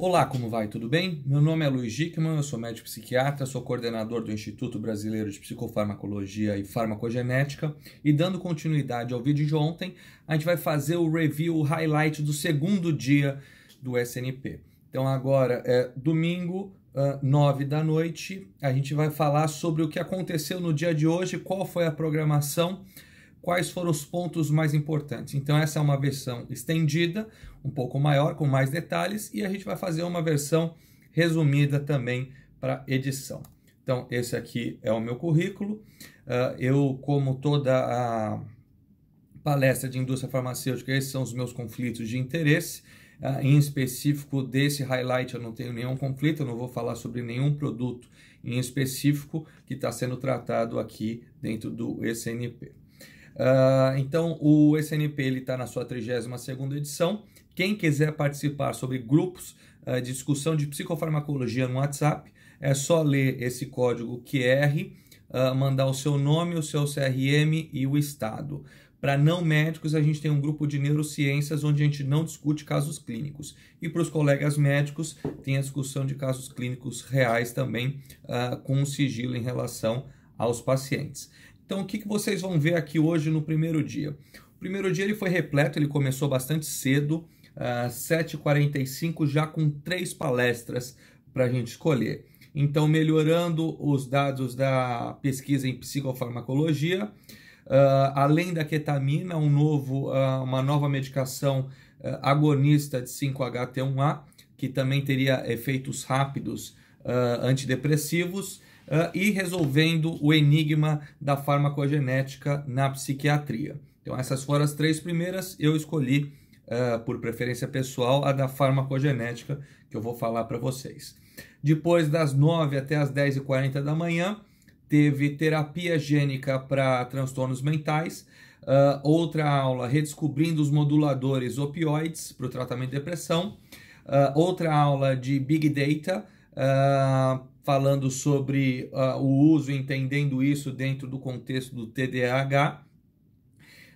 Olá, como vai? Tudo bem? Meu nome é Luiz Gickman, eu sou médico psiquiatra, sou coordenador do Instituto Brasileiro de Psicofarmacologia e Farmacogenética e dando continuidade ao vídeo de ontem, a gente vai fazer o review, o highlight do segundo dia do SNP. Então agora é domingo, uh, da noite, a gente vai falar sobre o que aconteceu no dia de hoje, qual foi a programação, quais foram os pontos mais importantes. Então, essa é uma versão estendida, um pouco maior, com mais detalhes, e a gente vai fazer uma versão resumida também para edição. Então, esse aqui é o meu currículo. Uh, eu, como toda a palestra de indústria farmacêutica, esses são os meus conflitos de interesse. Uh, em específico desse highlight, eu não tenho nenhum conflito, eu não vou falar sobre nenhum produto em específico que está sendo tratado aqui dentro do SNP. Ah, então, o SNP está na sua 32 segunda edição. Quem quiser participar sobre grupos uh, de discussão de psicofarmacologia no WhatsApp, é só ler esse código QR, uh, ah, mandar o seu nome, o seu CRM e o estado. Para não médicos, a gente tem um grupo de neurociências onde a gente não discute casos clínicos. E para os colegas médicos, tem a discussão de casos clínicos reais também, uh, com um sigilo em relação aos pacientes. Então, o que, que vocês vão ver aqui hoje no primeiro dia? O primeiro dia ele foi repleto, ele começou bastante cedo, às 7h45, já com três palestras para a gente escolher. Então, melhorando os dados da pesquisa em psicofarmacologia, Uh, além da ketamina, um novo, uh, uma nova medicação uh, agonista de 5-HT1A, que também teria efeitos rápidos antidepressivos, uh, e resolvendo o enigma da farmacogenética na psiquiatria. Então, essas foram as três primeiras, eu escolhi, uh, por preferência pessoal, a da farmacogenética, que eu vou falar para vocês. Depois das 9 até as 10h40 da manhã, teve terapia gênica para transtornos mentais, uh, outra aula redescobrindo os moduladores opioides para o tratamento de depressão, uh, outra aula de Big Data uh, falando sobre uh, o uso, entendendo isso dentro do contexto do TDAH.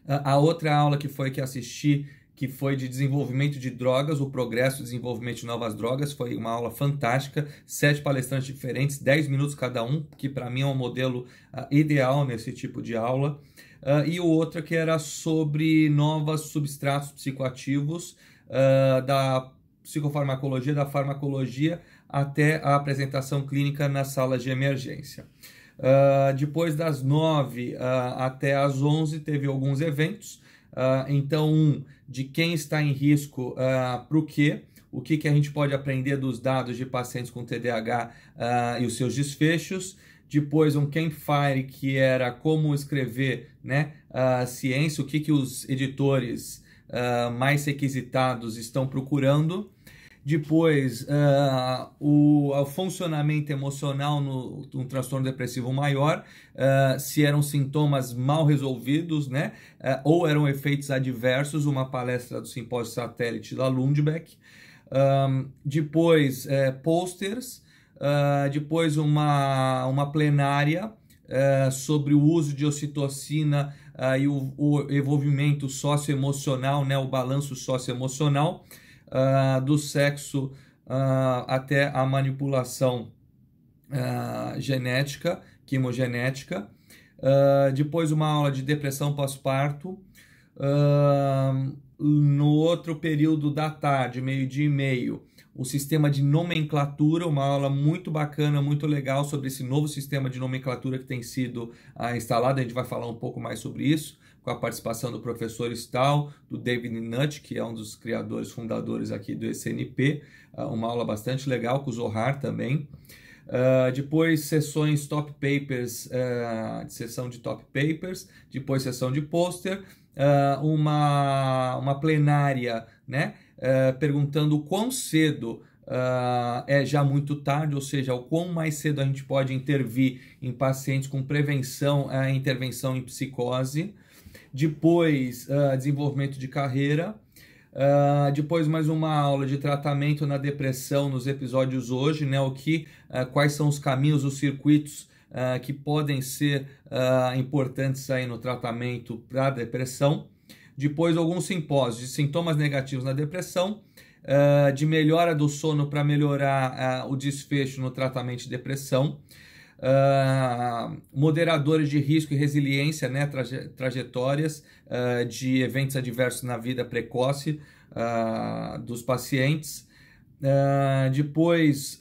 Uh, a outra aula que foi que assisti, que foi de desenvolvimento de drogas, o progresso e desenvolvimento de novas drogas, foi uma aula fantástica, sete palestrantes diferentes, dez minutos cada um, que para mim é um modelo uh, ideal nesse tipo de aula. Ah, e outra que era sobre novos substratos psicoativos da psicofarmacologia, da farmacologia, até a apresentação clínica na sala de emergência. Uh, depois das 9 uh, ah, até as 11 teve alguns eventos. Uh, então, um, de quem está em risco para o quê? O que, que a gente pode aprender dos dados de pacientes com TDAH e os seus desfechos. Depois, um campfire que era como escrever né, a ciência, o que, que os editores mais requisitados estão procurando. Depois, uh, o, o, funcionamento emocional no um transtorno depressivo maior, uh, se eram sintomas mal resolvidos, né? Uh, ou eram efeitos adversos, uma palestra do simpósio satélite da Lundbeck. Um, depois, é, posters. depois, uma, uma plenária é, sobre o uso de ocitocina e o, o envolvimento socioemocional, né? O balanço socioemocional uh, do sexo uh, até a manipulação uh, genética, quimogenética. depois, uma aula de depressão pós-parto. no outro período da tarde, meio-dia e meio, o sistema de nomenclatura, uma aula muito bacana, muito legal sobre esse novo sistema de nomenclatura que tem sido instalado. A gente vai falar um pouco mais sobre isso com a participação do professor Stahl, do David Nutt, que é um dos criadores fundadores aqui do SNP, ah, uma aula bastante legal com o Zohar também. Uh, depois sessões top papers, uh, sessão de top papers, depois sessão de pôster, uh, uma, uma plenária, né? perguntando quão cedo é já muito tarde, ou seja, o quão mais cedo a gente pode intervir em pacientes com prevenção, uh, intervenção em psicose depois uh, desenvolvimento de carreira, uh, depois mais uma aula de tratamento na depressão nos episódios hoje, né? O que, uh, quais são os caminhos, os circuitos que podem ser importantes aí no tratamento para depressão. Depois alguns simpósios de sintomas negativos na depressão. de melhora do sono para melhorar o desfecho no tratamento de depressão uh, moderadores de risco e resiliência, né, traje trajetórias uh, de eventos adversos na vida precoce uh, dos pacientes. depois,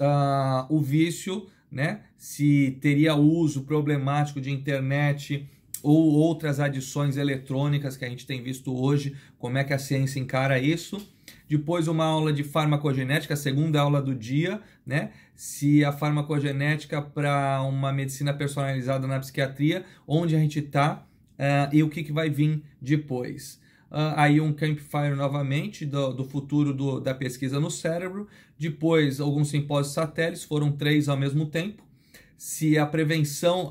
o vício, né, se teria uso problemático de internet ou outras adições eletrônicas que a gente tem visto hoje, como é que a ciência encara isso depois uma aula de farmacogenética, a segunda aula do dia, né? Se a farmacogenética para uma medicina personalizada na psiquiatria, onde a gente está uh, eh, e o que, que vai vir depois. Uh, aí um campfire novamente do, do futuro do, da pesquisa no cérebro, depois alguns simpósios satélites, foram três ao mesmo tempo, se a prevenção uh,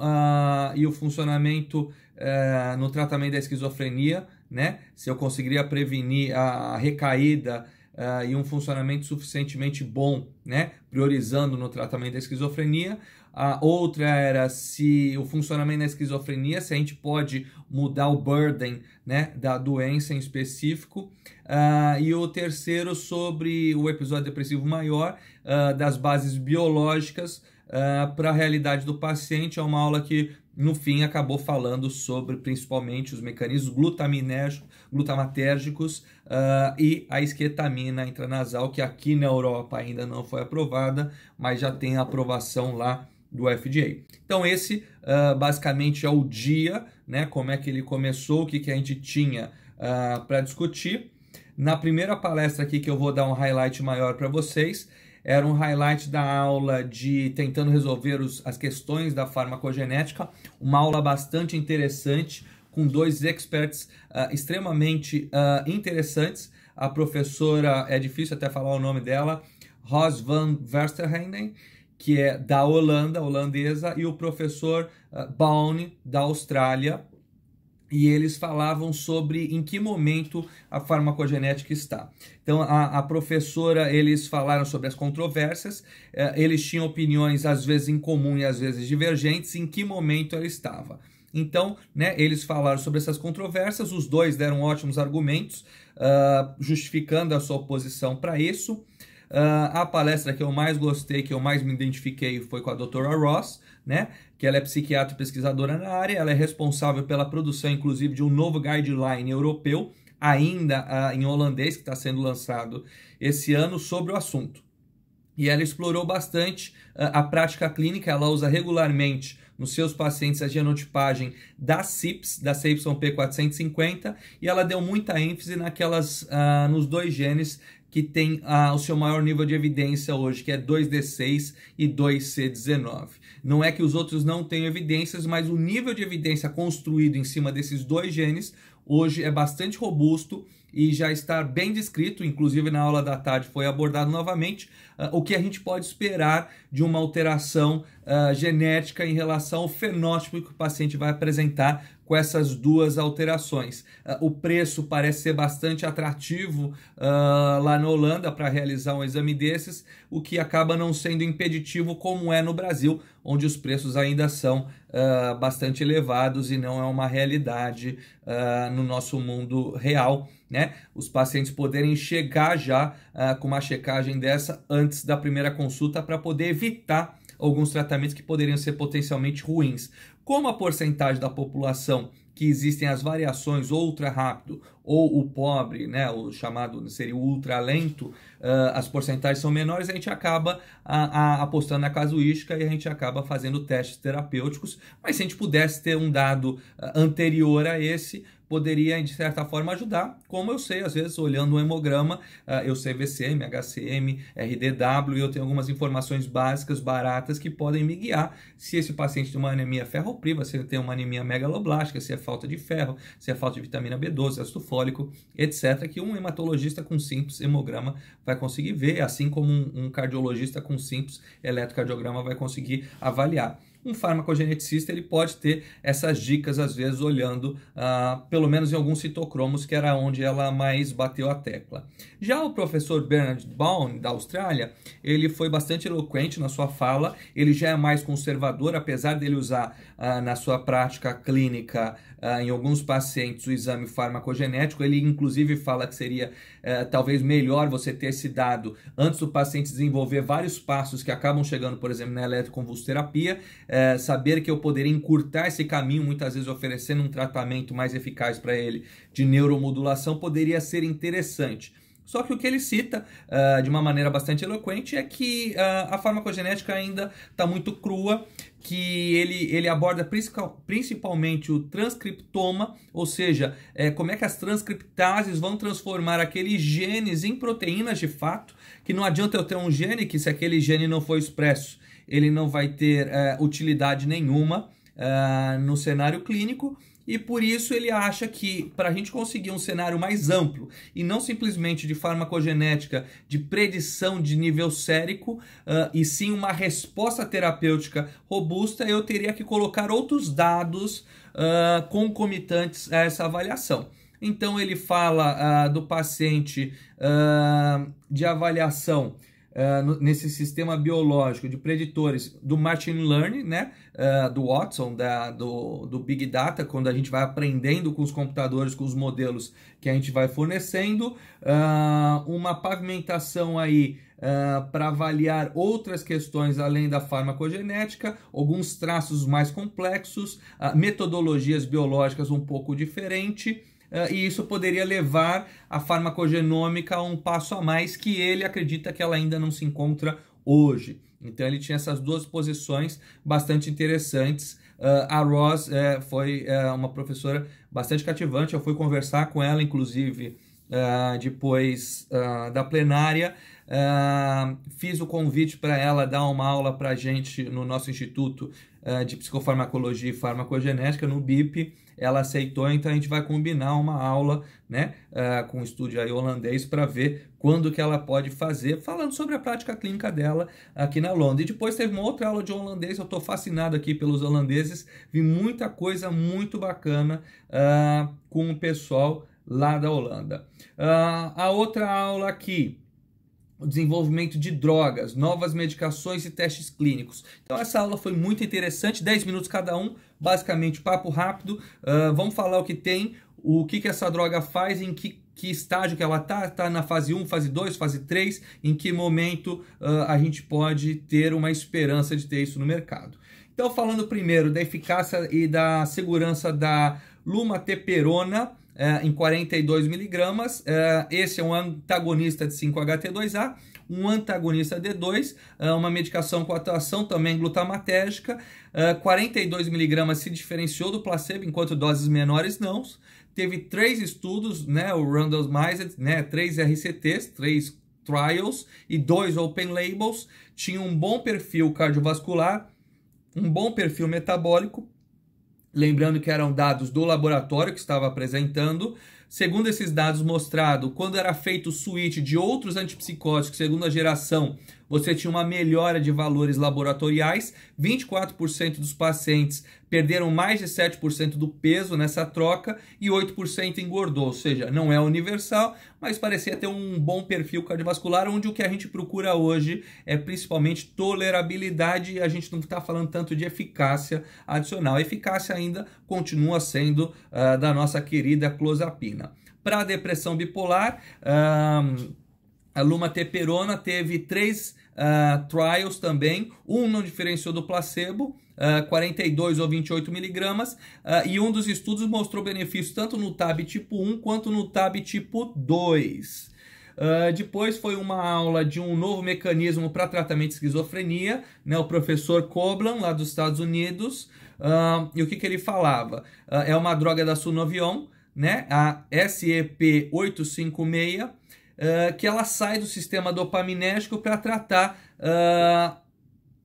e o funcionamento uh, no tratamento da esquizofrenia né? Se eu conseguiria prevenir a recaída uh, e um funcionamento suficientemente bom, né? Priorizando no tratamento da esquizofrenia. A outra era se o funcionamento da esquizofrenia, se a gente pode mudar o burden né, da doença em específico. Uh, e o terceiro sobre o episódio depressivo maior, uh, das bases biológicas uh, para a realidade do paciente. É uma aula que no fim acabou falando sobre principalmente os mecanismos glutamatérgicos uh, e a esquetamina intranasal, que aqui na Europa ainda não foi aprovada, mas já tem aprovação lá do FDA. Então esse uh, basicamente é o dia, né, como é que ele começou, o que, que a gente tinha uh, ah, para discutir. Na primeira palestra aqui que eu vou dar um highlight maior para vocês, era um highlight da aula de tentando resolver os, as questões da farmacogenética, uma aula bastante interessante, com dois experts uh, extremamente uh, interessantes. A professora, é difícil até falar o nome dela, Ros van Versterheinen, que é da Holanda, holandesa, e o professor uh, da Austrália, e eles falavam sobre em que momento a farmacogenética está. Então, a, a professora, eles falaram sobre as controvérsias, eh, eles tinham opiniões às vezes em comum e às vezes divergentes, em que momento ela estava. Então, né, eles falaram sobre essas controvérsias, os dois deram ótimos argumentos, uh, justificando a sua oposição para isso. Uh, a palestra que eu mais gostei, que eu mais me identifiquei, foi com a doutora Ross, né? Que ela é psiquiatra e pesquisadora na área, ela é responsável pela produção, inclusive, de um novo guideline europeu, ainda uh, em holandês, que está sendo lançado esse ano, sobre o assunto. E ela explorou bastante uh, a prática clínica, ela usa regularmente nos seus pacientes a genotipagem da CIPS, da CYP450, e ela deu muita ênfase naquelas, uh, nos dois genes que tem ah, o seu maior nível de evidência hoje, que é 2D6 e 2C19. Não é que os outros não tenham evidências, mas o nível de evidência construído em cima desses dois genes hoje é bastante robusto e já está bem descrito, inclusive na aula da tarde foi abordado novamente, uh, o que a gente pode esperar de uma alteração uh, genética em relação ao fenótipo que o paciente vai apresentar com essas duas alterações. Ah, o preço parece ser bastante atrativo uh, lá na Holanda para realizar um exame desses, o que acaba não sendo impeditivo como é no Brasil, onde os preços ainda são uh, bastante elevados e não é uma realidade uh, no nosso mundo real, né? Os pacientes poderem chegar já com uma checagem dessa antes da primeira consulta para poder evitar alguns tratamentos que poderiam ser potencialmente ruins. Como a porcentagem da população que existem as variações ultra é rápido ou o pobre, né, o chamado seria o ultralento, uh, as porcentagens são menores, a gente acaba a, a, apostando na casuística e a gente acaba fazendo testes terapêuticos. Mas se a gente pudesse ter um dado ah, anterior a esse, poderia, de certa forma, ajudar, como eu sei, às vezes, olhando um hemograma, ah, eu sei VCM, HCM, RDW, e eu tenho algumas informações básicas, baratas, que podem me guiar se esse paciente tem uma anemia ferropriva, se ele tem uma anemia megaloblástica, se é falta de ferro, se é falta de vitamina B12, ácido etc., que um hematologista com simples hemograma vai conseguir ver, assim como um, cardiologista com simples eletrocardiograma vai conseguir avaliar um farmacogeneticista ele pode ter essas dicas, às vezes, olhando ah, pelo menos em alguns citocromos, que era onde ela mais bateu a tecla. Já o professor Bernard Baum, da Austrália, ele foi bastante eloquente na sua fala, ele já é mais conservador, apesar dele usar ah, na sua prática clínica ah, em alguns pacientes o exame farmacogenético. Ele, inclusive, fala que seria eh, talvez melhor você ter esse dado antes do paciente desenvolver vários passos que acabam chegando, por exemplo, na eletroconvulsoterapia, eh, saber que eu poderia encurtar esse caminho, muitas vezes oferecendo um tratamento mais eficaz para ele de neuromodulação, poderia ser interessante. Só que o que ele cita, uh, de uma maneira bastante eloquente, é que uh, a farmacogenética ainda está muito crua que ele, ele aborda principalmente o transcriptoma, ou seja, é, como é que as transcriptases vão transformar aqueles genes em proteínas de fato, que não adianta eu ter um gene que se aquele gene não for expresso, ele não vai ter é, utilidade nenhuma é, no cenário clínico, e por isso ele acha que para a gente conseguir um cenário mais amplo e não simplesmente de farmacogenética, de predição de nível sérico, uh, e sim uma resposta terapêutica robusta, eu teria que colocar outros dados uh, concomitantes a essa avaliação. Então ele fala uh, do paciente de avaliação Uh, no, nesse sistema biológico de preditores do machine learning, né, uh, do Watson, da, do, do Big Data, quando a gente vai aprendendo com os computadores, com os modelos que a gente vai fornecendo, uh, uma pavimentação aí Uh, para avaliar outras questões além da farmacogenética, alguns traços mais complexos, uh, metodologias biológicas um pouco diferente ah, e isso poderia levar a farmacogenômica a um passo a mais que ele acredita que ela ainda não se encontra hoje. Então ele tinha essas duas posições bastante interessantes. Uh, a Ross é, foi é, uma professora bastante cativante. Eu fui conversar com ela, inclusive, ah, depois da plenária. fiz o convite para ela dar uma aula para a gente no nosso Instituto de Psicofarmacologia e Farmacogenética, no BIP ela aceitou, então a gente vai combinar uma aula né, uh, com o estúdio aí holandês para ver quando que ela pode fazer, falando sobre a prática clínica dela aqui na Londres E depois teve uma outra aula de holandês, eu estou fascinado aqui pelos holandeses, vi muita coisa muito bacana uh, com o pessoal lá da Holanda. Uh, a outra aula aqui, o desenvolvimento de drogas, novas medicações e testes clínicos. Então essa aula foi muito interessante, 10 minutos cada um, Basicamente, papo rápido, uh, vamos falar o que tem, o que, que essa droga faz, em que, que estágio que ela está, está na fase 1, fase 2, fase 3, em que momento uh, a gente pode ter uma esperança de ter isso no mercado. Então, falando primeiro da eficácia e da segurança da lumateperona, é, em 42 miligramas. É, esse é um antagonista de 5-HT2A um antagonista D2, ah, uma medicação com atuação também glutamatérgica, 42mg ah, se diferenciou do placebo, enquanto doses menores não. Teve três estudos, né, o randomized, né, três RCTs, três trials e dois open labels, tinha um bom perfil cardiovascular, um bom perfil metabólico, lembrando que eram dados do laboratório que estava apresentando, Segundo esses dados mostrado, quando era feito o switch de outros antipsicóticos segunda geração, você tinha uma melhora de valores laboratoriais. 24% dos pacientes perderam mais de 7% do peso nessa troca e 8% engordou, ou seja, não é universal, mas parecia ter um bom perfil cardiovascular, onde o que a gente procura hoje é principalmente tolerabilidade e a gente não está falando tanto de eficácia adicional. A eficácia ainda continua sendo uh, da nossa querida clozapina. Para a depressão bipolar, um, ah, a lumateperona teve três uh, trials também, um não diferenciou do placebo, uh, ah, 42 ou 28 miligramas, uh, e um dos estudos mostrou benefício tanto no TAB tipo 1 quanto no TAB tipo 2. Uh, depois foi uma aula de um novo mecanismo para tratamento de esquizofrenia, né, o professor Coblan, lá dos Estados Unidos. Uh, e o que, que ele falava? Uh, é uma droga da Sunovion, né, a SEP856, eh, que ela sai do sistema dopaminérgico para tratar uh,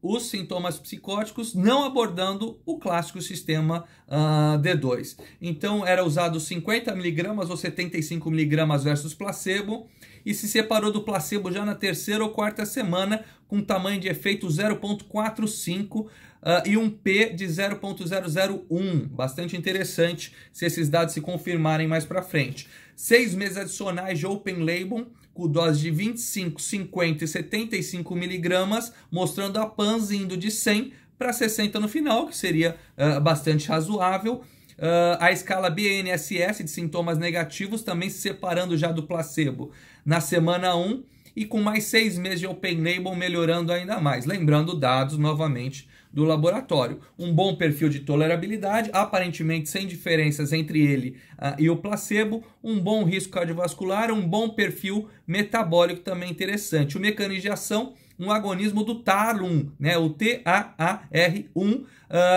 os sintomas psicóticos, não abordando o clássico sistema uh, ah, D2. Então, era usado 50mg ou 75mg versus placebo, e se separou do placebo já na terceira ou quarta semana, com tamanho de efeito 0,45 uh, ah, e um P de 0,001. Bastante interessante se esses dados se confirmarem mais para frente seis meses adicionais de Open Label com dose de 25, 50 e 75 miligramas, mostrando a PANS indo de 100 para 60 no final, que seria uh, bastante razoável. Uh, a escala BNSS de sintomas negativos também se separando já do placebo na semana 1 e com mais seis meses de open label melhorando ainda mais. Lembrando dados novamente do laboratório. Um bom perfil de tolerabilidade, aparentemente sem diferenças entre ele uh, e o placebo, um bom risco cardiovascular, um bom perfil metabólico também interessante. O mecanismo de ação, um agonismo do TAR1, né, o TAAR1, uh,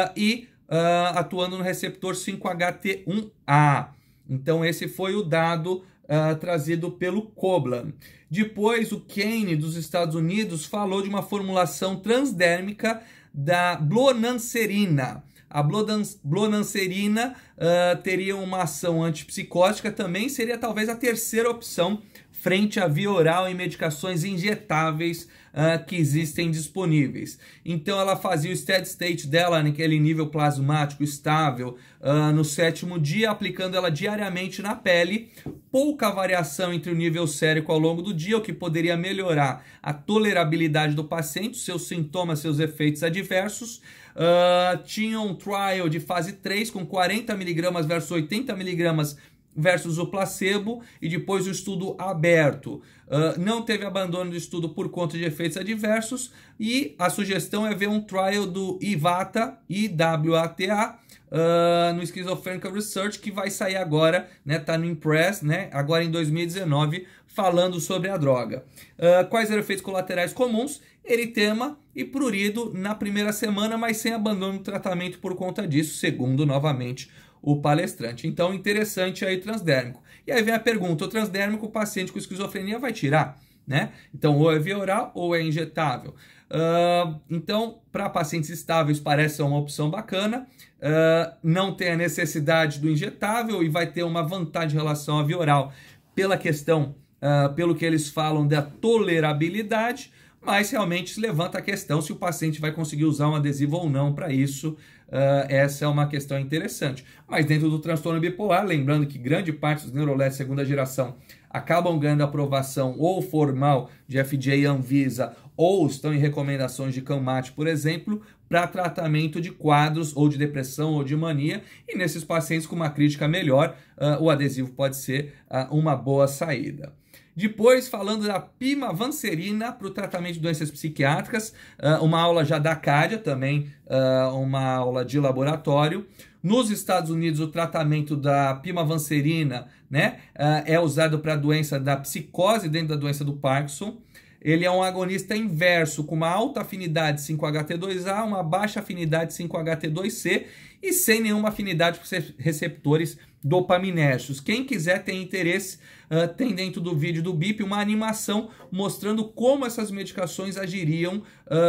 ah, e uh, atuando no receptor 5HT1A. Então esse foi o dado Uh, trazido pelo Coblan Depois, o Kane, dos Estados Unidos, falou de uma formulação transdérmica da blonanserina. A blonanserina uh, ah, teria uma ação antipsicótica, também seria talvez a terceira opção frente à via oral e medicações injetáveis uh, que existem disponíveis. Então ela fazia o steady state dela naquele nível plasmático estável uh, no sétimo dia, aplicando ela diariamente na pele, pouca variação entre o nível sérico ao longo do dia, o que poderia melhorar a tolerabilidade do paciente, seus sintomas, seus efeitos adversos. Uh, tinha um trial de fase 3 com 40 miligramas versus 80 miligramas versus o placebo e depois o estudo aberto. Uh, não teve abandono do estudo por conta de efeitos adversos e a sugestão é ver um trial do IVATA, IWATA, uh, no Schizophrenic Research, que vai sair agora, né, tá no Impress, né, agora em 2019, falando sobre a droga. Uh, quais eram efeitos colaterais comuns? Eritema e prurido na primeira semana, mas sem abandono do tratamento por conta disso, segundo, novamente, o palestrante. Então, interessante aí transdérmico. E aí vem a pergunta: o transdérmico, o paciente com esquizofrenia vai tirar? Né? Então, ou é via oral ou é injetável. Uh, então, para pacientes estáveis, parece ser uma opção bacana. Uh, não tem a necessidade do injetável e vai ter uma vantagem em relação à via oral pela questão, uh, pelo que eles falam da tolerabilidade, mas realmente se levanta a questão se o paciente vai conseguir usar um adesivo ou não para isso uh, essa é uma questão interessante. Mas dentro do transtorno bipolar, lembrando que grande parte dos neuroleds segunda geração acabam ganhando aprovação ou formal de FDA e Anvisa ou estão em recomendações de CAMAT, por exemplo, para tratamento de quadros ou de depressão ou de mania. E nesses pacientes com uma crítica melhor, uh, o adesivo pode ser uh, uma boa saída. Depois, falando da pimavanserina para o tratamento de doenças psiquiátricas, ah, uma aula já da CADIA, também ah, uma aula de laboratório. Nos Estados Unidos, o tratamento da pimavanserina né, ah, é usado para a doença da psicose dentro da doença do Parkinson. Ele é um agonista inverso, com uma alta afinidade 5-HT2A, uma baixa afinidade 5-HT2C e sem nenhuma afinidade para receptores dopaminérgicos. Quem quiser tem interesse, uh, tem dentro do vídeo do BIP uma animação mostrando como essas medicações agiriam uh,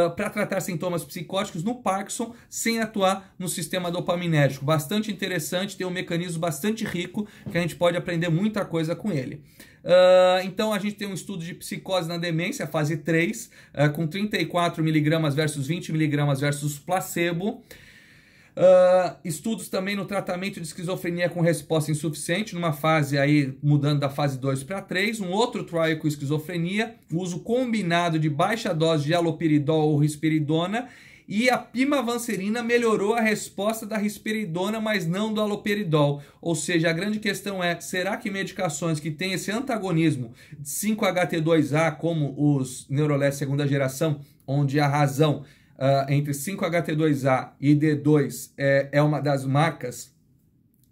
ah, para tratar sintomas psicóticos no Parkinson sem atuar no sistema dopaminérgico. Bastante interessante, tem um mecanismo bastante rico que a gente pode aprender muita coisa com ele. Uh, então a gente tem um estudo de psicose na demência, fase 3, com 34 miligramas versus 20 miligramas versus placebo. Uh, estudos também no tratamento de esquizofrenia com resposta insuficiente, numa fase aí, mudando da fase 2 para 3. Um outro trial com esquizofrenia, o uso combinado de baixa dose de aloperidol ou risperidona. E a pimavanserina melhorou a resposta da risperidona, mas não do aloperidol. Ou seja, a grande questão é, será que medicações que têm esse antagonismo 5-HT2A, como os Neurolés segunda geração, onde a razão uh, entre 5-HT2A e D2 é, é uma das marcas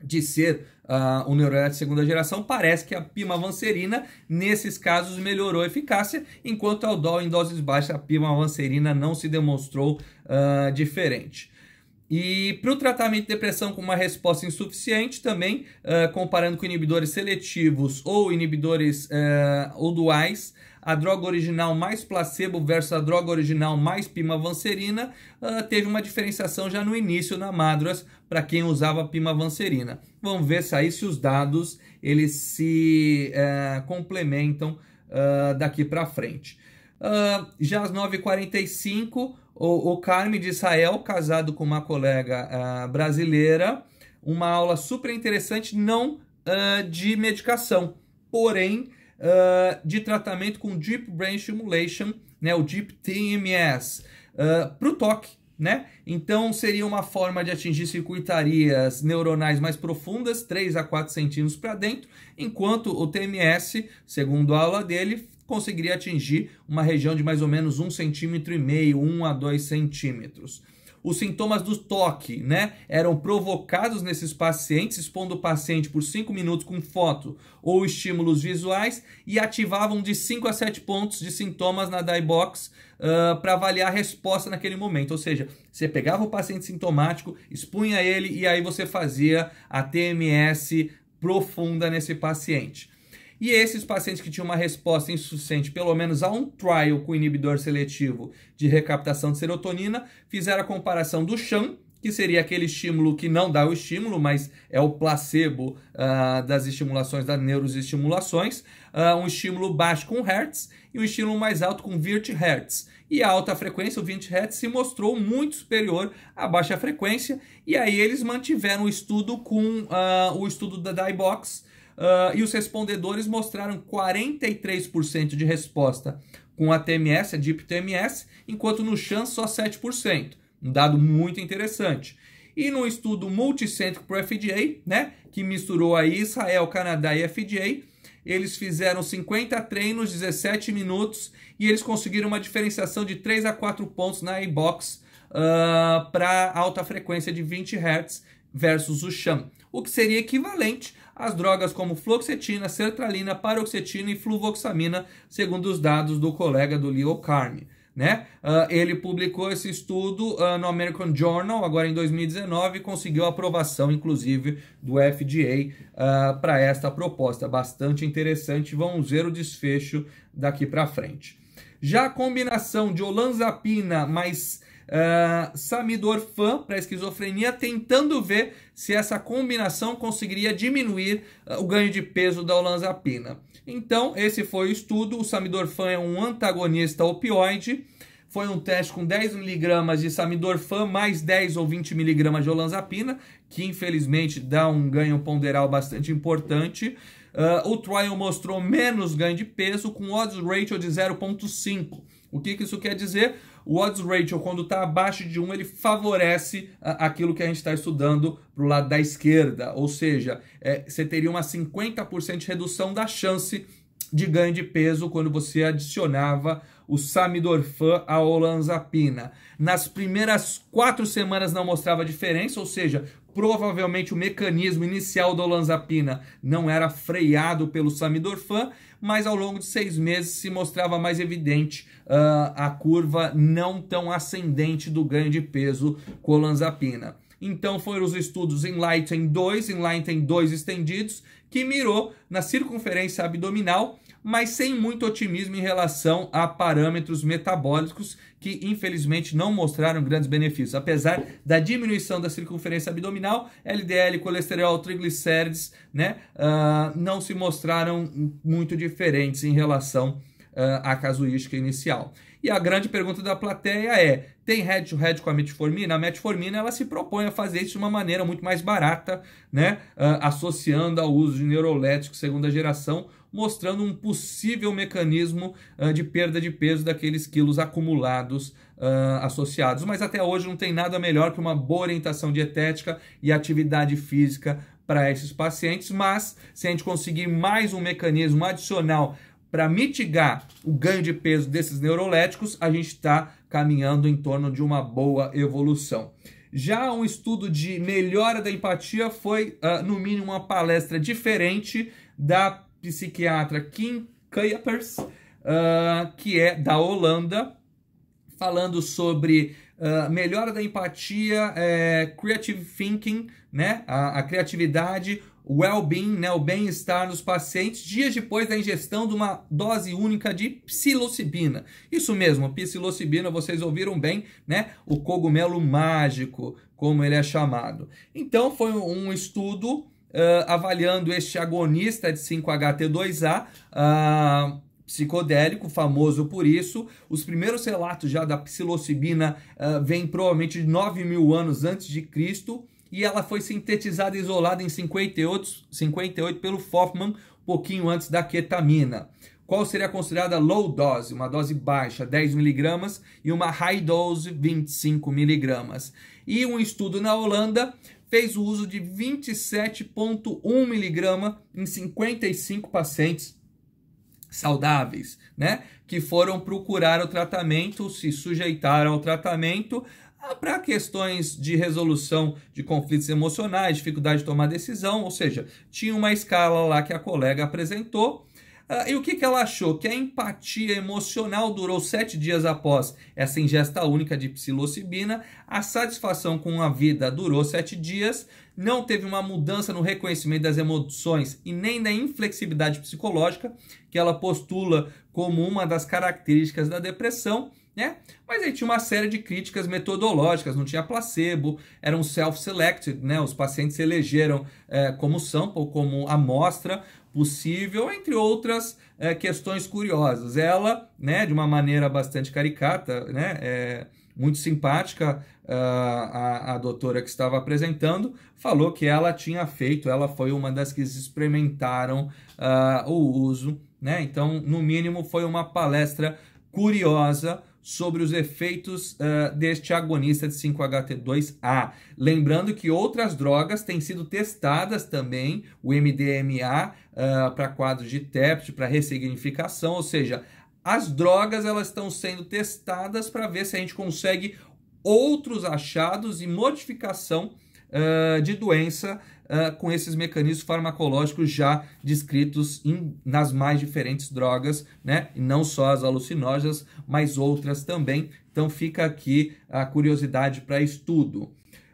de ser uh, um neurolete de segunda geração, parece que a pimavanserina, nesses casos, melhorou a eficácia, enquanto ao DOL em doses baixas, a pimavanserina não se demonstrou uh, diferente. E para o tratamento de depressão com uma resposta insuficiente, também uh, comparando com inibidores seletivos ou inibidores uh, ou duais, a droga original mais placebo versus a droga original mais pima uh, ah, teve uma diferenciação já no início na Madras para quem usava pimavanserina. Vamos ver se aí se os dados eles se uh, complementam uh, daqui para frente. Ah, já às 9h45, o, o Carme de Israel, casado com uma colega brasileira, uma aula super interessante, não de medicação, porém uh, de tratamento com Deep Brain Stimulation, né, o Deep TMS, uh, ah, para o toque. Né? Então seria uma forma de atingir circuitarias neuronais mais profundas, 3 a 4 centímetros para dentro, enquanto o TMS, segundo a aula dele, conseguiria atingir uma região de mais ou menos 1,5 centímetro, 1 a 2 centímetros. Os sintomas do toque, né, eram provocados nesses pacientes, expondo o paciente por 5 minutos com foto ou estímulos visuais e ativavam de 5 a 7 pontos de sintomas na dybox uh, ah, para avaliar a resposta naquele momento. Ou seja, você pegava o paciente sintomático, expunha ele e aí você fazia a TMS profunda nesse paciente. E esses pacientes que tinham uma resposta insuficiente, pelo menos a um trial com inibidor seletivo de recaptação de serotonina, fizeram a comparação do CHAM, que seria aquele estímulo que não dá o estímulo, mas é o placebo uh, das estimulações, das neuroestimulações, uh, um estímulo baixo com Hertz e um estímulo mais alto com 20 Hertz. E a alta frequência, o 20 Hz, se mostrou muito superior à baixa frequência, e aí eles mantiveram o estudo com uh, o estudo da dybox Uh, e os respondedores mostraram 43% de resposta com a TMS, a Deep TMS, enquanto no Chan só 7%. Um dado muito interessante. E no estudo multicêntrico para o FDA, né, que misturou aí Israel, Canadá e FDA, eles fizeram 50 treinos, 17 minutos, e eles conseguiram uma diferenciação de 3 a 4 pontos na iBox uh, ah, para alta frequência de 20 Hz versus o Sham, o que seria equivalente as drogas como fluoxetina, sertralina, paroxetina e fluvoxamina, segundo os dados do colega do Leo Carne. Né? Uh, ele publicou esse estudo uh, no American Journal agora em 2019 e conseguiu aprovação, inclusive, do FDA uh, ah, para esta proposta. Bastante interessante. Vamos ver o desfecho daqui para frente. Já a combinação de olanzapina mais uh, ah, samidorfan para esquizofrenia, tentando ver se essa combinação conseguiria diminuir uh, o ganho de peso da olanzapina. Então, esse foi o estudo. O samidorfan é um antagonista opioide. Foi um teste com 10 miligramas de samidorfan mais 10 ou 20 miligramas de olanzapina, que infelizmente dá um ganho ponderal bastante importante. Uh, o trial mostrou menos ganho de peso com odds ratio de 0.5. O que, que isso quer dizer? O odds ratio, quando está abaixo de 1, ele favorece ah, aquilo que a gente está estudando para o lado da esquerda, ou seja, é, você teria uma 50% de redução da chance de ganho de peso quando você adicionava o Samidorfan à olanzapina. Nas primeiras quatro semanas não mostrava diferença, ou seja, provavelmente o mecanismo inicial da olanzapina não era freado pelo samidorfan, mas ao longo de seis meses se mostrava mais evidente uh, a curva não tão ascendente do ganho de peso com olanzapina. Então foram os estudos Enlighten 2, Enlighten 2 estendidos, que mirou na circunferência abdominal mas sem muito otimismo em relação a parâmetros metabólicos que infelizmente não mostraram grandes benefícios. Apesar da diminuição da circunferência abdominal, LDL, colesterol, triglicérides, né, uh, não se mostraram muito diferentes em relação uh, à casuística inicial. E a grande pergunta da plateia é: tem head-to-head -head com a metformina? A metformina ela se propõe a fazer isso de uma maneira muito mais barata, né? Uh, associando ao uso de neuroléticos segunda geração mostrando um possível mecanismo uh, de perda de peso daqueles quilos acumulados uh, associados. Mas até hoje não tem nada melhor que uma boa orientação dietética e atividade física para esses pacientes. Mas se a gente conseguir mais um mecanismo adicional para mitigar o ganho de peso desses neuroléticos, a gente está caminhando em torno de uma boa evolução. Já um estudo de melhora da empatia foi, uh, no mínimo, uma palestra diferente da psiquiatra Kim Kuipers, uh, ah, que é da Holanda, falando sobre uh, melhora da empatia, eh, creative thinking, né, a, a criatividade, well-being, né, o bem-estar dos pacientes, dias depois da ingestão de uma dose única de psilocibina. Isso mesmo, psilocibina, vocês ouviram bem, né? O cogumelo mágico, como ele é chamado. Então, foi um estudo uh, avaliando este agonista de 5-HT2A, uh, ah, psicodélico, famoso por isso. Os primeiros relatos já da psilocibina uh, vêm provavelmente de 9 mil anos antes de Cristo e ela foi sintetizada e isolada em 58, 58 pelo Hoffman, pouquinho antes da ketamina. Qual seria considerada low dose, uma dose baixa, 10 miligramas, e uma high dose, 25 miligramas. E um estudo na Holanda fez o uso de 27,1 miligrama em 55 pacientes saudáveis, né? Que foram procurar o tratamento, se sujeitaram ao tratamento ah, para questões de resolução de conflitos emocionais, dificuldade de tomar decisão, ou seja, tinha uma escala lá que a colega apresentou ah, e o que, que ela achou? Que a empatia emocional durou sete dias após essa ingesta única de psilocibina, a satisfação com a vida durou sete dias, não teve uma mudança no reconhecimento das emoções e nem na inflexibilidade psicológica, que ela postula como uma das características da depressão. Né? Mas aí tinha uma série de críticas metodológicas, não tinha placebo, era um self-selected, né? Os pacientes se elegeram é, como sample, como amostra, possível, entre outras é, questões curiosas. Ela, né, de uma maneira bastante caricata, né, é, muito simpática, uh, a, a doutora que estava apresentando, falou que ela tinha feito, ela foi uma das que experimentaram uh, o uso. Né? Então, no mínimo, foi uma palestra curiosa sobre os efeitos uh, deste agonista de 5-HT2A. Lembrando que outras drogas têm sido testadas também, o MDMA, uh, para quadros de TEPT, para ressignificação, ou seja, as drogas elas estão sendo testadas para ver se a gente consegue outros achados e modificação uh, de doença uh, com esses mecanismos farmacológicos já descritos em, nas mais diferentes drogas, né? E não só as alucinógenas, mas outras também. Então fica aqui a curiosidade para estudo.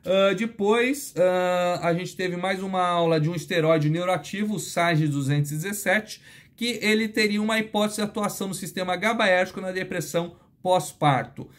Uh, depois uh, a gente teve mais uma aula de um esteroide neuroativo, o SAGE 217, que ele teria uma hipótese de atuação no sistema GABAérgico na depressão pós-parto.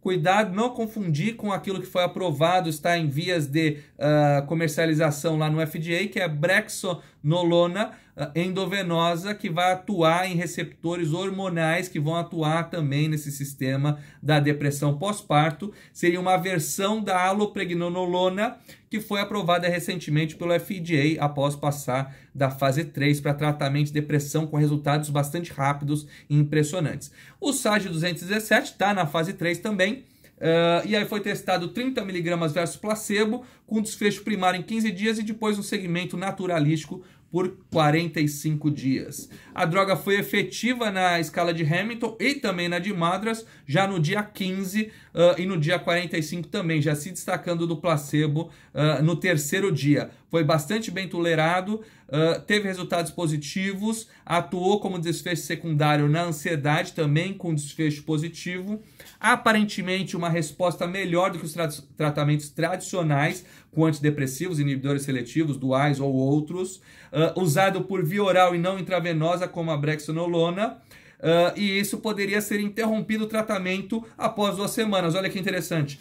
Cuidado, não confundir com aquilo que foi aprovado, está em vias de uh, comercialização lá no FDA, que é a Brexo nolona ah, endovenosa que vai atuar em receptores hormonais que vão atuar também nesse sistema da depressão pós-parto. Seria uma versão da alopregnonolona que foi aprovada recentemente pelo FDA após passar da fase 3 para tratamento de depressão com resultados bastante rápidos e impressionantes. O SAGE 217 está na fase 3 também Uh, e aí foi testado 30mg versus placebo, com desfecho primário em 15 dias e depois um segmento naturalístico por 45 dias. A droga foi efetiva na escala de Hamilton e também na de Madras já no dia 15 uh, ah, e no dia 45 também, já se destacando do placebo uh, no terceiro dia. Foi bastante bem tolerado, uh, teve resultados positivos, atuou como desfecho secundário na ansiedade também com desfecho positivo. Aparentemente uma resposta melhor do que os tra tratamentos tradicionais, com antidepressivos, inibidores seletivos, duais ou outros, uh, usado por via oral e não intravenosa, como a brexanolona, uh, e isso poderia ser interrompido o tratamento após duas semanas. Olha que interessante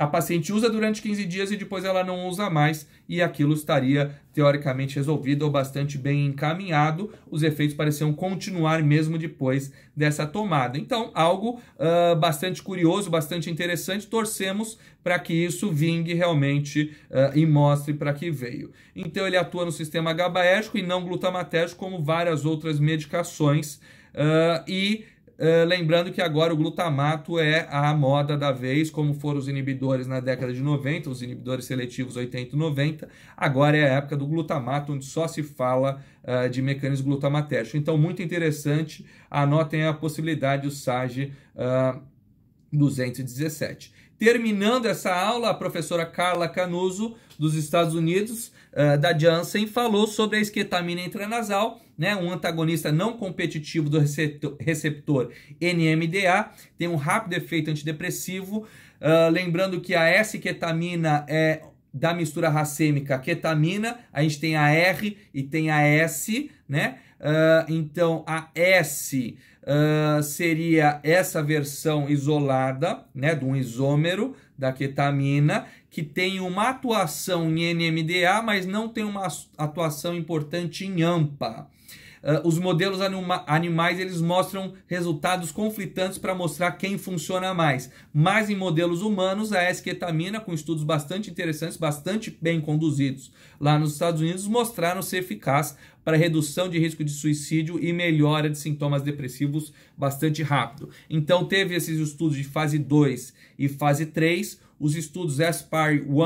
a paciente usa durante 15 dias e depois ela não usa mais, e aquilo estaria teoricamente resolvido ou bastante bem encaminhado. Os efeitos pareciam continuar mesmo depois dessa tomada. Então, algo uh, bastante curioso, bastante interessante. Torcemos para que isso vingue realmente uh, e mostre para que veio. Então, ele atua no sistema GABAérgico e não glutamatérgico, como várias outras medicações, uh, e eh, lembrando que agora o glutamato é a moda da vez, como foram os inibidores na década de 90, os inibidores seletivos 80 e 90. Agora é a época do glutamato, onde só se fala uh, de mecanismo glutamatérgico. Então, muito interessante. Anotem a possibilidade do SAGE uh, 217. Terminando essa aula, a professora Carla Canuso, dos Estados Unidos, eh, da Janssen, falou sobre a esquetamina intranasal, né, um antagonista não competitivo do receptor, NMDA, tem um rápido efeito antidepressivo. Eh, lembrando que a S-ketamina é da mistura racêmica ketamina, a gente tem a R e tem a S, né? Eh, então a S ah, seria essa versão isolada, né, de um isômero da ketamina, que tem uma atuação em NMDA, mas não tem uma atuação importante em AMPA. Uh, os modelos anima animais eles mostram resultados conflitantes para mostrar quem funciona mais. Mas em modelos humanos, a esquetamina, com estudos bastante interessantes, bastante bem conduzidos lá nos Estados Unidos, mostraram ser eficaz para redução de risco de suicídio e melhora de sintomas depressivos bastante rápido. Então, teve esses estudos de fase 2 e fase 3, os estudos aspire 1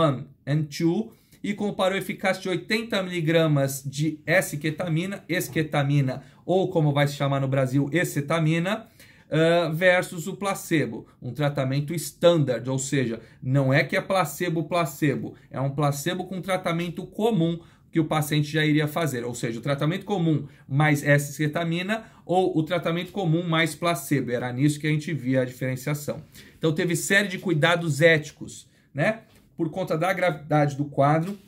and 2 e comparou eficácia de 80 miligramas de esquetamina, esketamina ou como vai se chamar no Brasil, escetamina, uh, versus o placebo, um tratamento standard, ou seja, não é que é placebo placebo, é um placebo com tratamento comum que o paciente já iria fazer, ou seja, o tratamento comum mais S-cetamina ou o tratamento comum mais placebo. Era nisso que a gente via a diferenciação. Então teve série de cuidados éticos, né? Por conta da gravidade do quadro,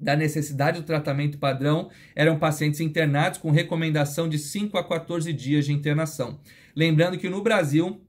da necessidade do tratamento padrão, eram pacientes internados com recomendação de 5 a 14 dias de internação. Lembrando que no Brasil,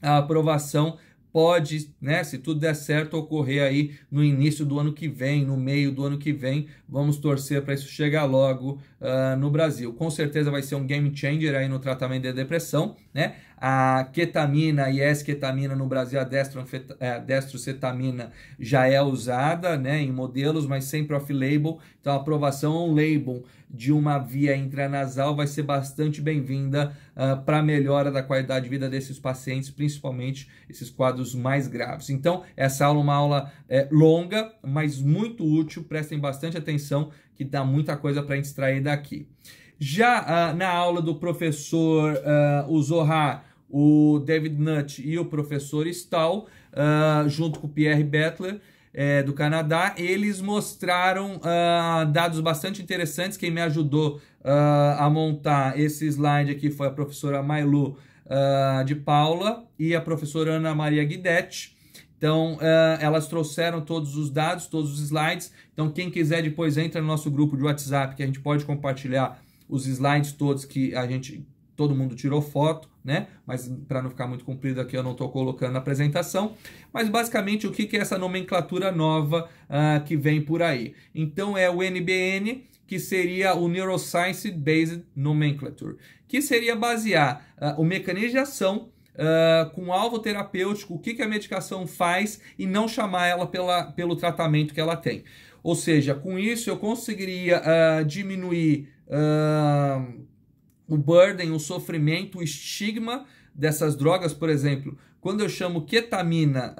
a aprovação pode, né, se tudo der certo, ocorrer aí no início do ano que vem, no meio do ano que vem. Vamos torcer para isso chegar logo uh, no Brasil. Com certeza vai ser um game changer aí no tratamento da de depressão, né? A ketamina e esketamina no Brasil, a, destrocetamina já é usada, né, em modelos, mas sempre off-label. Então a aprovação on-label de uma via intranasal vai ser bastante bem-vinda uh, ah, para a melhora da qualidade de vida desses pacientes, principalmente esses quadros mais graves. Então, essa aula é uma aula é, longa, mas muito útil. Prestem bastante atenção que dá muita coisa para extrair daqui. Já uh, na aula do professor uh, o David Nutt e o professor Stahl, uh, junto com o Pierre Bettler, é, do Canadá, eles mostraram uh, dados bastante interessantes. Quem me ajudou uh, a montar esse slide aqui foi a professora Mailu uh, de Paula e a professora Ana Maria Guidetti. Então, eh, elas trouxeram todos os dados, todos os slides. Então, quem quiser depois entra no nosso grupo de WhatsApp, que a gente pode compartilhar os slides todos que a gente todo mundo tirou foto, né? Mas para não ficar muito comprido aqui, eu não estou colocando na apresentação. Mas basicamente o que é essa nomenclatura nova uh, que vem por aí? Então é o NBN, que seria o Neuroscience Based Nomenclature, que seria basear uh, o mecanismo de ação uh, com alvo terapêutico, o que, que a medicação faz e não chamar ela pela, pelo tratamento que ela tem. Ou seja, com isso eu conseguiria uh, diminuir uh, o burden, o sofrimento, o estigma dessas drogas, por exemplo. Quando eu chamo ketamina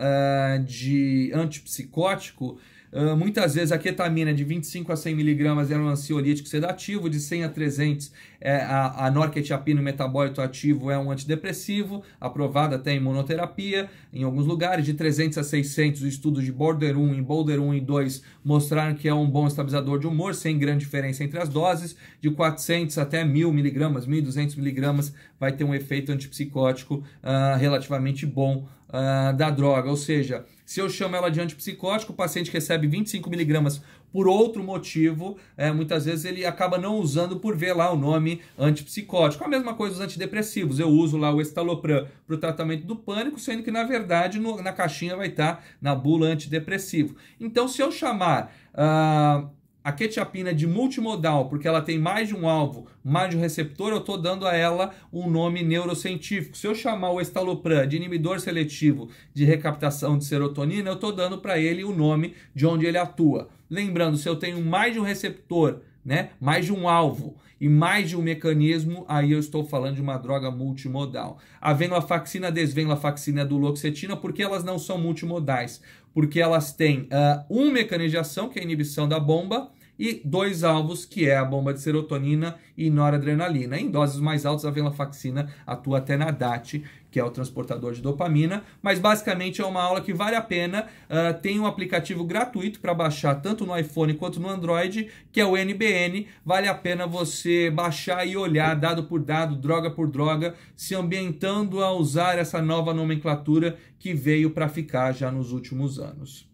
de antipsicótico, ah, muitas vezes a ketamina de 25 a 100 miligramas era é um ansiolítico sedativo, de 100 a 300 é, a, a norquetiapina, o metabólito ativo, é um antidepressivo, aprovado até em monoterapia em alguns lugares, de 300 a 600 estudos de Border 1 e Boulder 1 e 2 mostraram que é um bom estabilizador de humor, sem grande diferença entre as doses, de 400 até 1000 miligramas, 1200 miligramas vai ter um efeito antipsicótico uh, relativamente bom uh, da droga. Ou seja, se eu chamo ela de antipsicótico, o paciente recebe 25 miligramas por outro motivo, é, muitas vezes ele acaba não usando por ver lá o nome antipsicótico. A mesma coisa os antidepressivos, eu uso lá o estalopram para o tratamento do pânico, sendo que na verdade no, na caixinha vai estar tá, na bula antidepressivo. Então se eu chamar... Uh, a quetiapina é de multimodal, porque ela tem mais de um alvo, mais de um receptor, eu estou dando a ela um nome neurocientífico. Se eu chamar o estalopram de inibidor seletivo de recaptação de serotonina, eu estou dando para ele o nome de onde ele atua. Lembrando, se eu tenho mais de um receptor, né, mais de um alvo e mais de um mecanismo, aí eu estou falando de uma droga multimodal. A venlafaxina, a desvenlafaxina e a duloxetina, porque elas não são multimodais porque elas têm uh, ah, um mecanismo de ação, que é a inibição da bomba, e dois alvos, que é a bomba de serotonina e noradrenalina. Em doses mais altas, a venlafaxina atua até na DAT, que é o transportador de dopamina, mas basicamente é uma aula que vale a pena. Uh, tem um aplicativo gratuito para baixar tanto no iPhone quanto no Android, que é o NBN. Vale a pena você baixar e olhar dado por dado, droga por droga, se ambientando a usar essa nova nomenclatura que veio para ficar já nos últimos anos.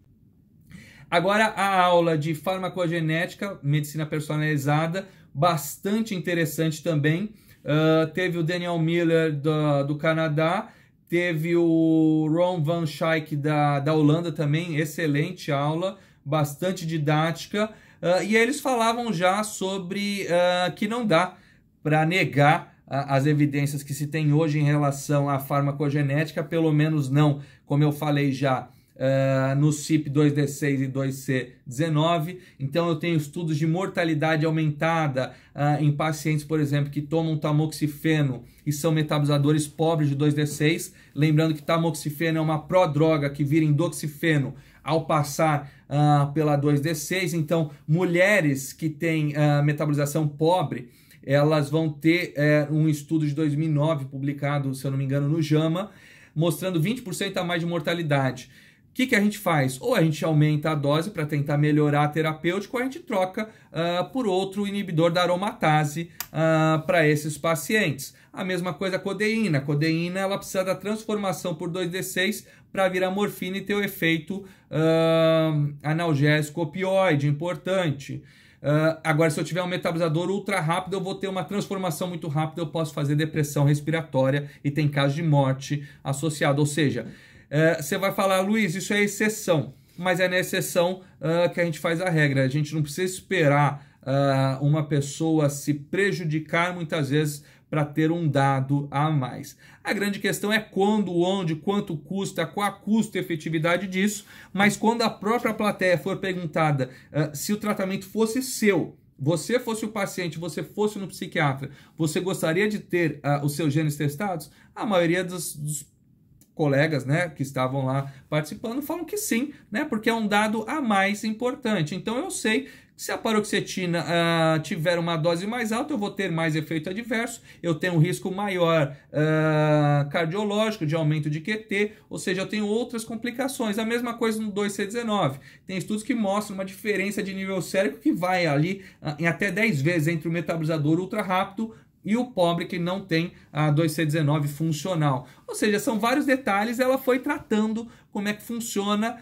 Agora, a aula de farmacogenética, medicina personalizada, bastante interessante também. Uh, teve o Daniel Miller do, do Canadá, teve o Ron Van Schaik da, da Holanda também, excelente aula, bastante didática. Uh, e eles falavam já sobre uh, que não dá para negar as evidências que se tem hoje em relação à farmacogenética, pelo menos não, como eu falei já, uh, no CIP 2D6 e 2C19. Então, eu tenho estudos de mortalidade aumentada uh, em pacientes, por exemplo, que tomam tamoxifeno e são metabolizadores pobres de 2D6. Lembrando que tamoxifeno é uma pró-droga que vira indoxifeno ao passar uh, pela 2D6. Então, mulheres que têm metabolização pobre elas vão ter é, um estudo de 2009 publicado, se eu não me engano, no JAMA, mostrando 20% a mais de mortalidade. O que, que a gente faz? Ou a gente aumenta a dose para tentar melhorar a terapêutica, ou a gente troca uh, por outro inibidor da aromatase uh, ah, para esses pacientes. A mesma coisa a codeína. A codeína ela precisa da transformação por 2D6 para virar morfina e ter o efeito uh, analgésico opioide, importante. Uh, agora, se eu tiver um metabolizador ultra rápido, eu vou ter uma transformação muito rápida, eu posso fazer depressão respiratória e tem caso de morte associado. Ou seja, é, você vai falar, Luiz, isso é exceção. Mas é na exceção uh, que a gente faz a regra. A gente não precisa esperar uh, uma pessoa se prejudicar muitas vezes para ter um dado a mais. A grande questão é quando, onde, quanto custa, qual a custo e efetividade disso, mas quando a própria plateia for perguntada uh, se o tratamento fosse seu, você fosse o paciente, você fosse no psiquiatra, você gostaria de ter uh, os seus genes testados? A maioria dos, dos colegas né, que estavam lá participando falam que sim, né, porque é um dado a mais importante. Então eu sei que se a paroxetina uh, tiver uma dose mais alta, eu vou ter mais efeito adverso, eu tenho um risco maior uh, cardiológico, de aumento de QT, ou seja, eu tenho outras complicações. A mesma coisa no 2C19. Tem estudos que mostram uma diferença de nível cérebro que vai ali uh, em até 10 vezes entre o metabolizador ultra rápido e o pobre que não tem a 2C19 funcional. Ou seja, são vários detalhes, ela foi tratando como é que funciona.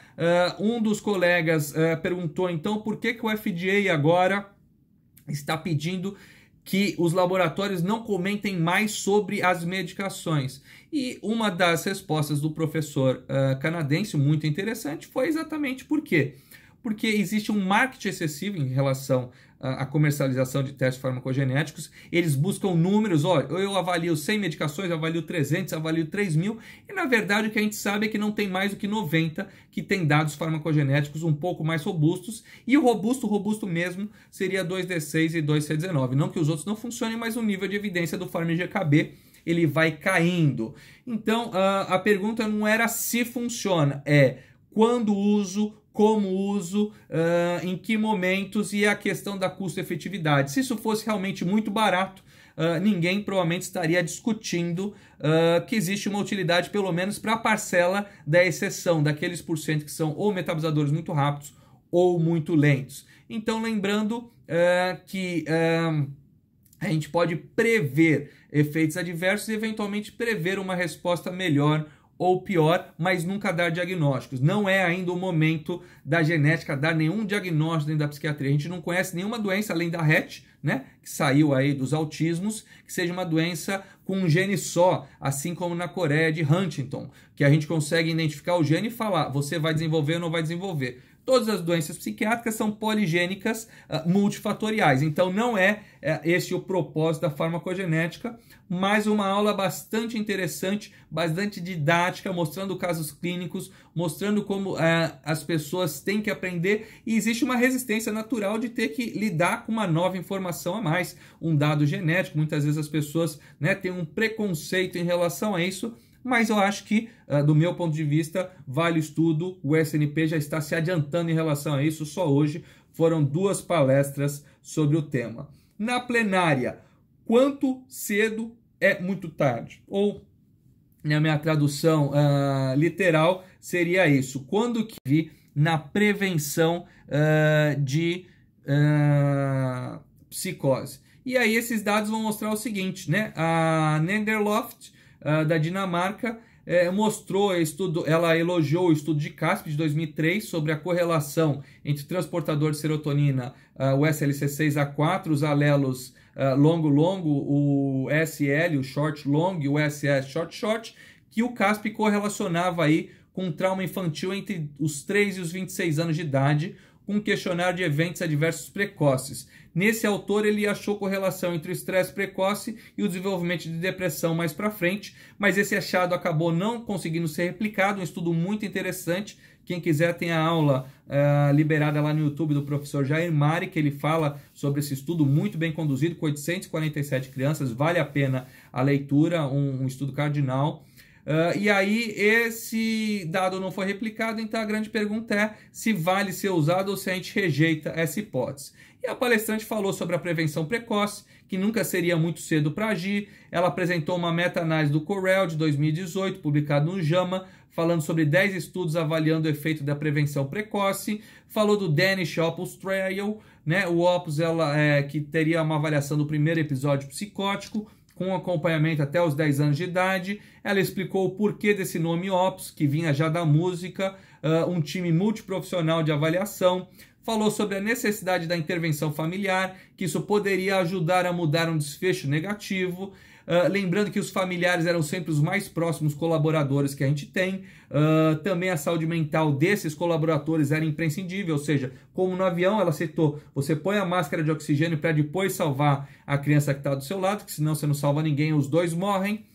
Uh, um dos colegas uh, perguntou então por que, que o FDA agora está pedindo que os laboratórios não comentem mais sobre as medicações. E uma das respostas do professor uh, canadense, muito interessante, foi exatamente por quê? Porque existe um marketing excessivo em relação a comercialização de testes farmacogenéticos, eles buscam números, olha, eu avalio 100 medicações, avalio 300, avalio 3 mil, e na verdade o que a gente sabe é que não tem mais do que 90 que tem dados farmacogenéticos um pouco mais robustos, e o robusto, robusto mesmo, seria 2D6 e 2C19, não que os outros não funcionem, mas o nível de evidência do FarmGKB ele vai caindo. Então, a, ah, a pergunta não era se funciona, é quando uso, como uso, uh, em que momentos e a questão da custo-efetividade. Se isso fosse realmente muito barato, uh, ninguém provavelmente estaria discutindo uh, que existe uma utilidade, pelo menos para a parcela da exceção, daqueles por cento que são ou metabolizadores muito rápidos ou muito lentos. Então, lembrando que a gente pode prever efeitos adversos e eventualmente prever uma resposta melhor ou pior, mas nunca dar diagnósticos. Não é ainda o momento da genética dar nenhum diagnóstico dentro da psiquiatria. A gente não conhece nenhuma doença além da RET, né, que saiu aí dos autismos, que seja uma doença com um gene só, assim como na Coreia de Huntington, que a gente consegue identificar o gene e falar, você vai desenvolver ou não vai desenvolver. Todas as doenças psiquiátricas são poligênicas uh, multifatoriais, então não é uh, esse o propósito da farmacogenética, mas uma aula bastante interessante, bastante didática, mostrando casos clínicos, mostrando como uh, as pessoas têm que aprender e existe uma resistência natural de ter que lidar com uma nova informação a mais, um dado genético. Muitas vezes as pessoas né, têm um preconceito em relação a isso mas eu acho que, ah, do meu ponto de vista, vale o estudo. O SNP já está se adiantando em relação a isso. Só hoje foram duas palestras sobre o tema. Na plenária, quanto cedo é muito tarde? Ou, na minha tradução uh, literal, seria isso. Quando que vi na prevenção uh, de uh, psicose? E aí esses dados vão mostrar o seguinte, né? A Nenderloft ah, da Dinamarca é, mostrou, estudo, ela elogiou o estudo de Casp de 2003 sobre a correlação entre transportador de serotonina, uh, o SLC6A4, os alelos longo-longo, ah, uh, o SL, o short-long, o SS short-short, que o Casp correlacionava aí com trauma infantil entre os 3 e os 26 anos de idade, um questionário de eventos adversos precoces. Nesse autor, ele achou correlação entre o estresse precoce e o desenvolvimento de depressão mais para frente, mas esse achado acabou não conseguindo ser replicado. Um estudo muito interessante. Quem quiser tem a aula uh, liberada lá no YouTube do professor Jair Mari, que ele fala sobre esse estudo muito bem conduzido, com 847 crianças. Vale a pena a leitura, um, um estudo cardinal Uh, e aí, esse dado não foi replicado, então a grande pergunta é se vale ser usado ou se a gente rejeita essa hipótese. E a palestrante falou sobre a prevenção precoce, que nunca seria muito cedo para agir. Ela apresentou uma meta-análise do Corel de 2018, publicado no JAMA, falando sobre 10 estudos avaliando o efeito da prevenção precoce. Falou do Danish Opus Trial, né? o Opus ela, é, que teria uma avaliação do primeiro episódio psicótico com acompanhamento até os 10 anos de idade. Ela explicou o porquê desse nome Ops, que vinha já da música, uh, um time multiprofissional de avaliação. Falou sobre a necessidade da intervenção familiar, que isso poderia ajudar a mudar um desfecho negativo ah, lembrando que os familiares eram sempre os mais próximos colaboradores que a gente tem. Uh, também a saúde mental desses colaboradores era imprescindível, ou seja, como no avião, ela citou, você põe a máscara de oxigênio para depois salvar a criança que está do seu lado, que senão você não salva ninguém, os dois morrem.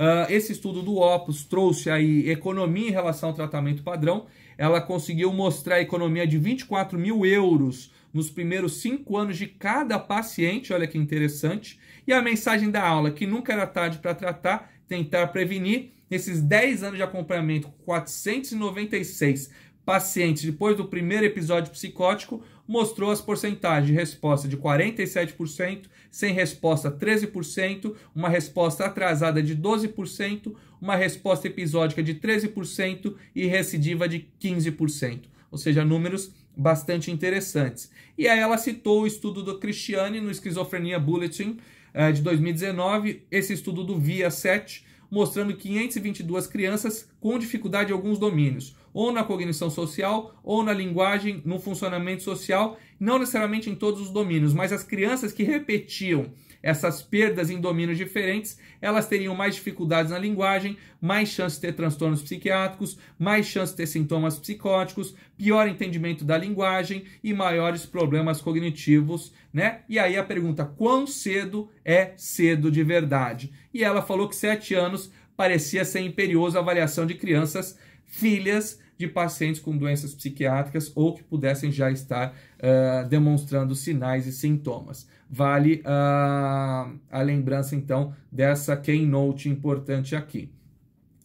Uh, esse estudo do Opus trouxe aí economia em relação ao tratamento padrão. Ela conseguiu mostrar a economia de 24 mil euros nos primeiros cinco anos de cada paciente. Olha que interessante. E a mensagem da aula, que nunca era tarde para tratar, tentar prevenir. Nesses 10 anos de acompanhamento, 496 pacientes depois do primeiro episódio psicótico, mostrou as porcentagens de resposta de 47%, sem resposta 13%, uma resposta atrasada de 12%, uma resposta episódica de 13% e recidiva de 15%. Ou seja, números bastante interessantes. E aí ela citou o estudo do Cristiane no Esquizofrenia Bulletin eh, de 2019, esse estudo do VIA 7, mostrando 522 crianças com dificuldade em alguns domínios ou na cognição social, ou na linguagem, no funcionamento social, não necessariamente em todos os domínios, mas as crianças que repetiam essas perdas em domínios diferentes, elas teriam mais dificuldades na linguagem, mais chance de ter transtornos psiquiátricos, mais chance de ter sintomas psicóticos, pior entendimento da linguagem e maiores problemas cognitivos, né? E aí a pergunta: quão cedo é cedo de verdade? E ela falou que 7 anos parecia ser imperioso a avaliação de crianças filhas de pacientes com doenças psiquiátricas ou que pudessem já estar uh, demonstrando sinais e sintomas. Vale a, ah, a lembrança, então, dessa keynote importante aqui.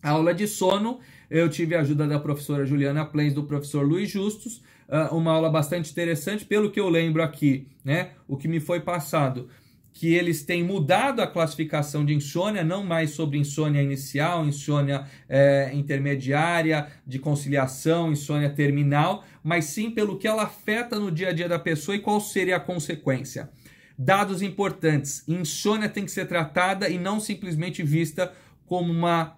A aula de sono, eu tive a ajuda da professora Juliana Plens, do professor Luiz Justus, uh, uma aula bastante interessante, pelo que eu lembro aqui, né? O que me foi passado que eles têm mudado a classificação de insônia, não mais sobre insônia inicial, insônia é, intermediária, de conciliação, insônia terminal, mas sim pelo que ela afeta no dia a dia da pessoa e qual seria a consequência. Dados importantes: insônia tem que ser tratada e não simplesmente vista como uma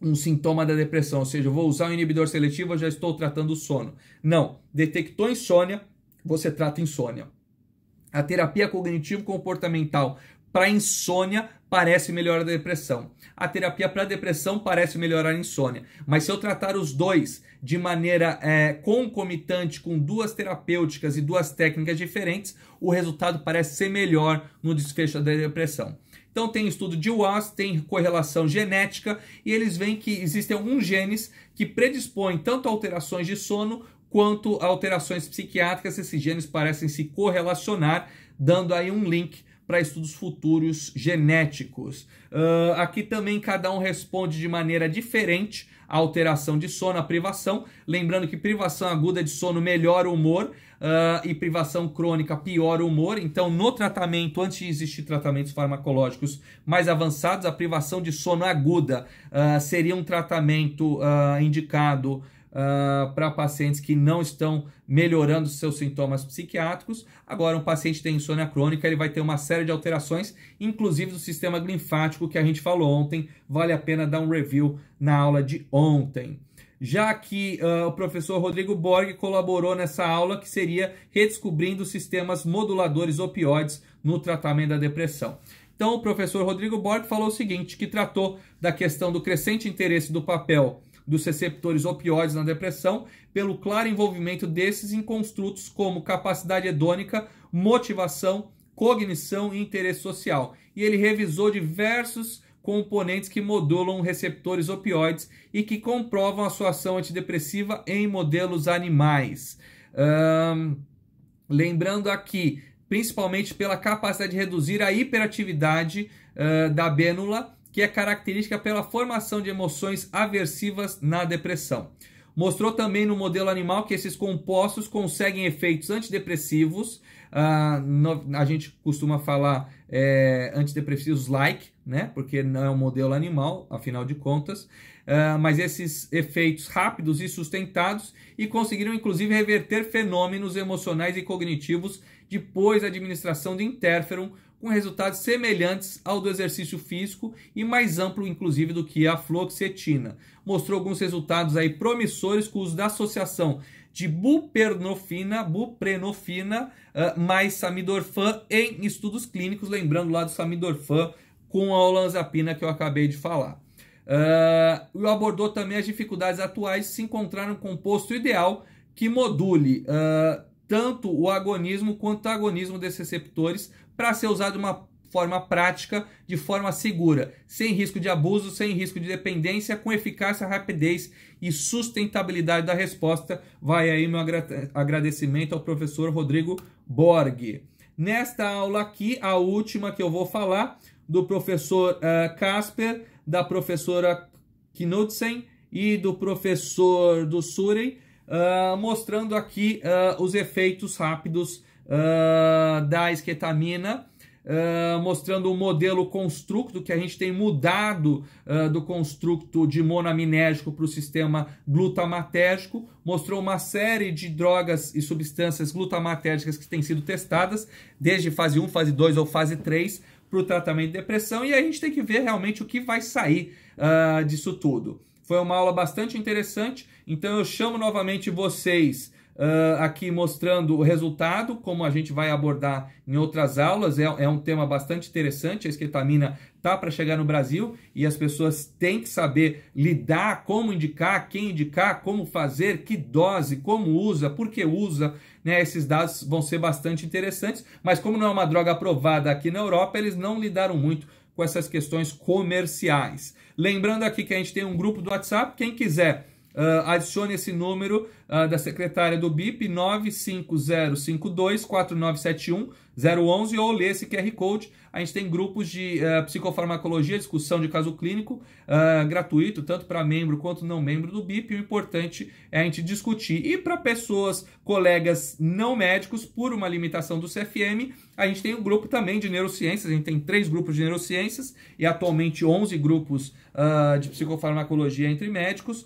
um sintoma da depressão, ou seja, eu vou usar um inibidor seletivo, eu já estou tratando o sono. Não, detectou insônia, você trata insônia. A terapia cognitivo-comportamental para insônia parece melhorar a depressão. A terapia para depressão parece melhorar a insônia. Mas se eu tratar os dois de maneira é, concomitante com duas terapêuticas e duas técnicas diferentes, o resultado parece ser melhor no desfecho da depressão. Então tem estudo de UAS, tem correlação genética e eles veem que existem alguns genes que predispõem tanto a alterações de sono quanto a alterações psiquiátricas, esses genes parecem se correlacionar, dando aí um link para estudos futuros genéticos. Uh, aqui também cada um responde de maneira diferente à alteração de sono, à privação. Lembrando que privação aguda de sono melhora o humor uh, e privação crônica piora o humor. Então, no tratamento, antes de existir tratamentos farmacológicos mais avançados, a privação de sono aguda uh, seria um tratamento indicado uh, ah, para pacientes que não estão melhorando seus sintomas psiquiátricos. Agora, um paciente tem insônia crônica, ele vai ter uma série de alterações, inclusive do sistema linfático que a gente falou ontem. Vale a pena dar um review na aula de ontem já que uh, o professor Rodrigo Borg colaborou nessa aula que seria redescobrindo sistemas moduladores opioides no tratamento da depressão. Então, o professor Rodrigo Borg falou o seguinte, que tratou da questão do crescente interesse do papel dos receptores opioides na depressão, pelo claro envolvimento desses em construtos como capacidade hedônica, motivação, cognição e interesse social. E ele revisou diversos componentes que modulam receptores opioides e que comprovam a sua ação antidepressiva em modelos animais. lembrando aqui, principalmente pela capacidade de reduzir a hiperatividade uh, da bênula que é característica pela formação de emoções aversivas na depressão. Mostrou também no modelo animal que esses compostos conseguem efeitos antidepressivos, ah, no, a gente costuma falar é, antidepressivos like, né? Porque não é um modelo animal, afinal de contas, ah, mas esses efeitos rápidos e sustentados e conseguiram inclusive reverter fenômenos emocionais e cognitivos depois da administração de interferon, com resultados semelhantes ao do exercício físico e mais amplo, inclusive, do que a fluoxetina. Mostrou alguns resultados aí promissores com o uso da associação de buprenofina, buprenofina uh, eh, mais samidorfan em estudos clínicos, lembrando lá do samidorfan com a olanzapina que eu acabei de falar. Uh, abordou também as dificuldades atuais de se encontrar um composto ideal que module uh, tanto o agonismo quanto o agonismo desses receptores para ser usado de uma forma prática, de forma segura, sem risco de abuso, sem risco de dependência, com eficácia, rapidez e sustentabilidade da resposta. Vai aí meu agradecimento ao professor Rodrigo Borg. Nesta aula aqui, a última que eu vou falar, do professor uh, eh, Kasper, da professora Knudsen e do professor do Surey, uh, eh, mostrando aqui uh, os efeitos rápidos uh, da esquetamina, uh, ah, mostrando o modelo construto, que a gente tem mudado uh, do construto de monoaminérgico para o sistema glutamatérgico, mostrou uma série de drogas e substâncias glutamatérgicas que têm sido testadas, desde fase 1, fase 2 ou fase 3, para o tratamento de depressão, e a gente tem que ver realmente o que vai sair disso tudo. Foi uma aula bastante interessante, então eu chamo novamente vocês Uh, aqui mostrando o resultado, como a gente vai abordar em outras aulas. É, é um tema bastante interessante. A esquetamina tá para chegar no Brasil e as pessoas têm que saber lidar, como indicar, quem indicar, como fazer, que dose, como usa, por que usa. Né? Esses dados vão ser bastante interessantes, mas como não é uma droga aprovada aqui na Europa, eles não lidaram muito com essas questões comerciais. Lembrando aqui que a gente tem um grupo do WhatsApp, quem quiser. Uh, adicione esse número ah, da secretária do BIP 950524971-011 ou ler esse QR Code. A gente tem grupos de uh, psicofarmacologia, discussão de caso clínico uh, gratuito, tanto para membro quanto não membro do BIP. O importante é a gente discutir. E para pessoas, colegas não médicos, por uma limitação do CFM, a gente tem um grupo também de neurociências, a gente tem três grupos de neurociências e atualmente 11 grupos uh, de psicofarmacologia entre médicos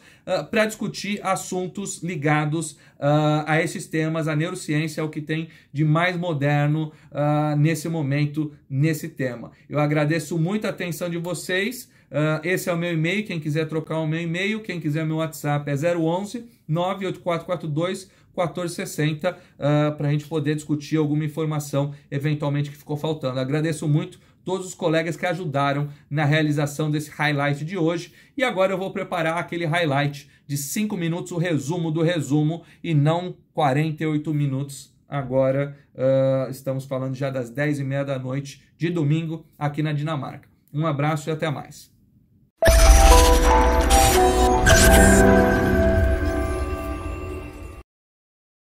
para discutir assuntos ligados ligados uh, a esses temas. A neurociência é o que tem de mais moderno uh, nesse momento, nesse tema. Eu agradeço muito a atenção de vocês. Uh, esse é o meu e-mail. Quem quiser trocar o meu e-mail, quem quiser meu WhatsApp é 011 98442 1460 uh, para a gente poder discutir alguma informação eventualmente que ficou faltando. Agradeço muito todos os colegas que ajudaram na realização desse highlight de hoje e agora eu vou preparar aquele highlight de 5 minutos, o resumo do resumo, e não 48 minutos. Agora uh, estamos falando já das 10 e meia da noite de domingo aqui na Dinamarca. Um abraço e até mais.